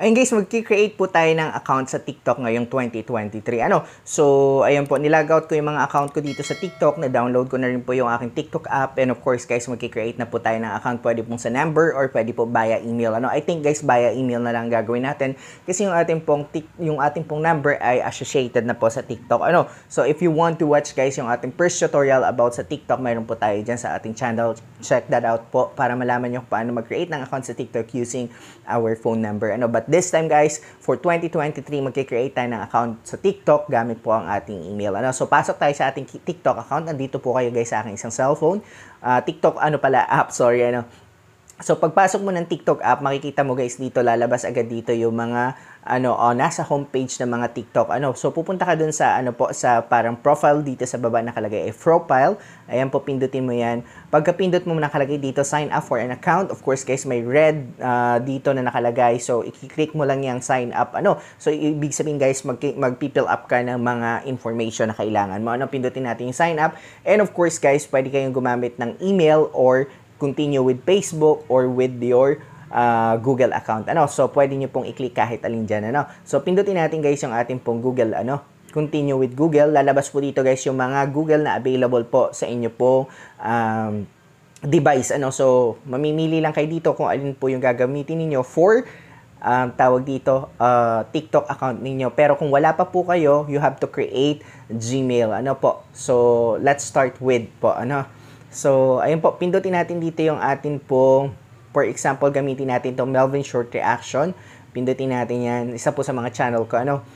Ayun guys, mag-create po tayo ng account sa TikTok ngayong 2023. Ano? So, ayun po, nilagout ko yung mga account ko dito sa TikTok. Na-download ko na rin po yung aking TikTok app. And of course, guys, mag-create na po tayo ng account. Pwede pong sa number or pwede po via email. Ano? I think guys, via email na lang gagawin natin. Kasi yung ating pong, yung ating pong number ay associated na po sa TikTok. Ano? So, if you want to watch guys yung ating first tutorial about sa TikTok, mayroon po tayo dyan sa ating channel check that out po para malaman nyo paano mag-create ng account sa TikTok using our phone number. Ano, but this time guys, for 2023, mag-create tayo ng account sa TikTok gamit po ang ating email. Ano, so pasok tayo sa ating TikTok account. Nandito po kayo guys sa aking isang cellphone. Uh, TikTok, ano pala, app, sorry, ano, So pagpasok mo ng TikTok app, makikita mo guys dito lalabas agad dito yung mga ano oh, nasa homepage ng mga TikTok. Ano, so pupunta ka dun sa ano po sa parang profile dito sa baba nakalagay ay profile. Ayan po pindutin mo 'yan. Pagkapindot mo nakalagay dito sign up for an account. Of course guys, may red uh, dito na nakalagay. So i-click mo lang yang sign up. Ano, so ibig sabihin guys, mag mag-fill up ka ng mga information na kailangan mo. Ano, pindutin natin yung sign up. And of course guys, pwede kayong gumamit ng email or continue with Facebook or with your uh, Google account. Ano? So, pwede nyo pong i-click kahit alin dyan. Ano? So, pindutin natin guys yung ating pong Google ano, continue with Google. Lalabas po dito guys yung mga Google na available po sa inyo pong um, device. Ano? So, mamimili lang kayo dito kung alin po yung gagamitin ninyo for um, tawag dito, uh, TikTok account ninyo. Pero kung wala pa po kayo, you have to create Gmail. Ano po? So, let's start with po. Ano? So, ayun po, pindutin natin dito yung atin po, for example, gamitin natin itong Melvin Short Reaction. Pindutin natin yan. Isa po sa mga channel ko. Ano?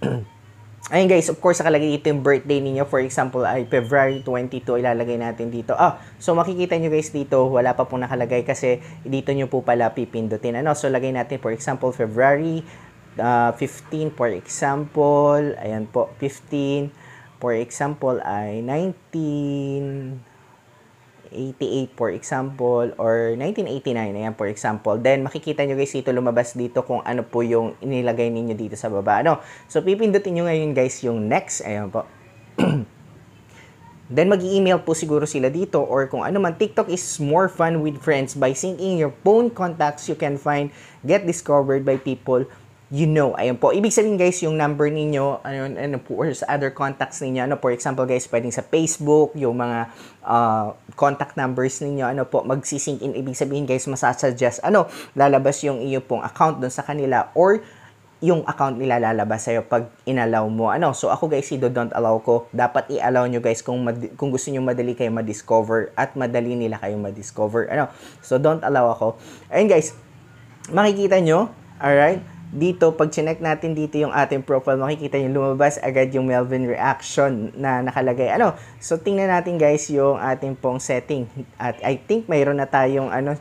ayun guys, of course, nakalagay dito yung birthday niyo For example, ay February 22, ilalagay natin dito. Ah, so makikita nyo guys dito, wala pa pong nakalagay kasi dito nyo po pala pipindutin. Ano? So, lagay natin, for example, February uh, ah, 15, for example. Ayan po, 15. For example, ay 19. 88 for example or 1989 ayan for example then makikita nyo guys dito lumabas dito kung ano po yung inilagay ninyo dito sa baba ano so pipindutin nyo ngayon guys yung next ayan po Then mag-email po siguro sila dito or kung ano man. TikTok is more fun with friends by syncing your phone contacts you can find, get discovered by people you know. Ayun po. Ibig sabihin guys, yung number ninyo, ano, ano po, or sa other contacts ninyo, ano, for example guys, pwedeng sa Facebook, yung mga uh, contact numbers ninyo, ano po, magsisink in. Ibig sabihin guys, masasuggest, ano, lalabas yung iyo pong account doon sa kanila or yung account nila lalabas sa'yo pag inalaw mo. Ano? So, ako guys, si don't allow ko. Dapat i-allow nyo guys kung, mad- kung gusto nyo madali kayo ma-discover at madali nila kayo ma-discover. Ano? So, don't allow ako. Ayun guys, makikita nyo, alright? dito, pag chinek natin dito yung ating profile, makikita yung lumabas agad yung Melvin reaction na nakalagay. Ano? So, tingnan natin guys yung ating pong setting. At I think mayroon na tayong ano,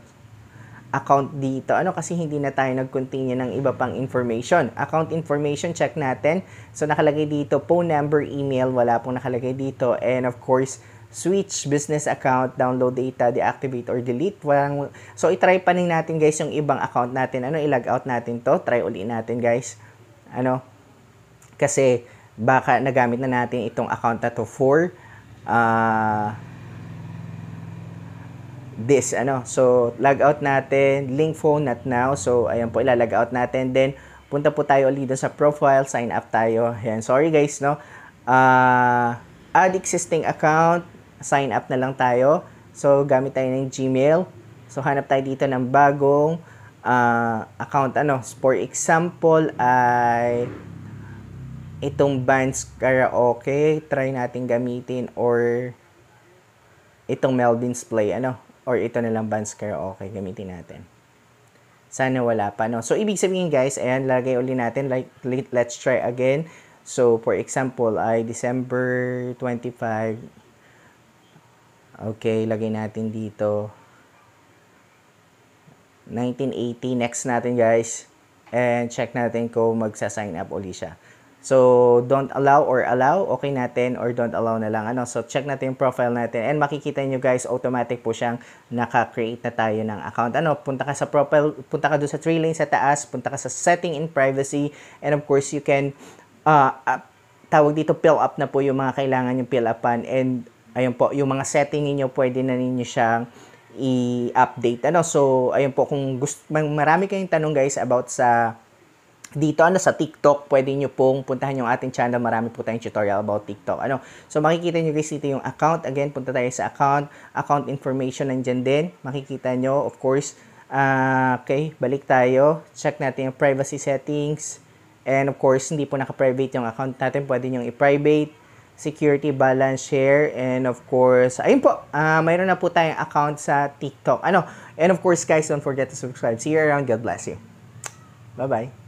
account dito. Ano kasi hindi na tayo nag-continue ng iba pang information. Account information, check natin. So, nakalagay dito, phone number, email, wala pong nakalagay dito. And of course, switch business account, download data, deactivate or delete. Walang, so, itry pa rin natin guys yung ibang account natin. Ano, ilag out natin to. Try uli natin guys. Ano, kasi baka nagamit na natin itong account na to for uh, this. Ano, so, log out natin. Link phone not now. So, ayan po, ilalag out natin. Then, punta po tayo ulit sa profile. Sign up tayo. Ayan, sorry guys, no. Uh, add existing account sign up na lang tayo. So, gamit tayo ng Gmail. So, hanap tayo dito ng bagong uh, account. Ano? For example, ay itong Bands Karaoke. Try natin gamitin or itong Melvin's Play. Ano? Or ito na lang Bands Karaoke. Gamitin natin. Sana wala pa, no? So, ibig sabihin, guys, ayan, lagay uli natin. Like, let's try again. So, for example, ay December 25, Okay, lagay natin dito. 1980 next natin guys. And check natin kung magsa-sign up ulit siya. So, don't allow or allow, okay natin, or don't allow na lang. Ano? So, check natin yung profile natin. And makikita nyo guys, automatic po siyang naka-create na tayo ng account. Ano? Punta ka sa profile, punta ka doon sa three lane sa taas, punta ka sa setting in privacy, and of course, you can, uh, up, uh, tawag dito, fill up na po yung mga kailangan yung fill upan. And ayun po, yung mga setting niyo pwede na ninyo siyang i-update. Ano? So, ayun po, kung gusto, marami kayong tanong guys about sa dito ano sa TikTok, pwede niyo pong puntahan yung ating channel. Marami po tayong tutorial about TikTok. Ano? So makikita niyo guys dito yung account. Again, punta tayo sa account. Account information nandiyan din. Makikita niyo, of course. Uh, okay, balik tayo. Check natin yung privacy settings. And of course, hindi po naka-private yung account natin. Pwede niyo i-private security balance share, and of course, ayun po, uh, mayroon na po tayong account sa TikTok. Ano, and of course guys, don't forget to subscribe. See you around. God bless you. Bye-bye.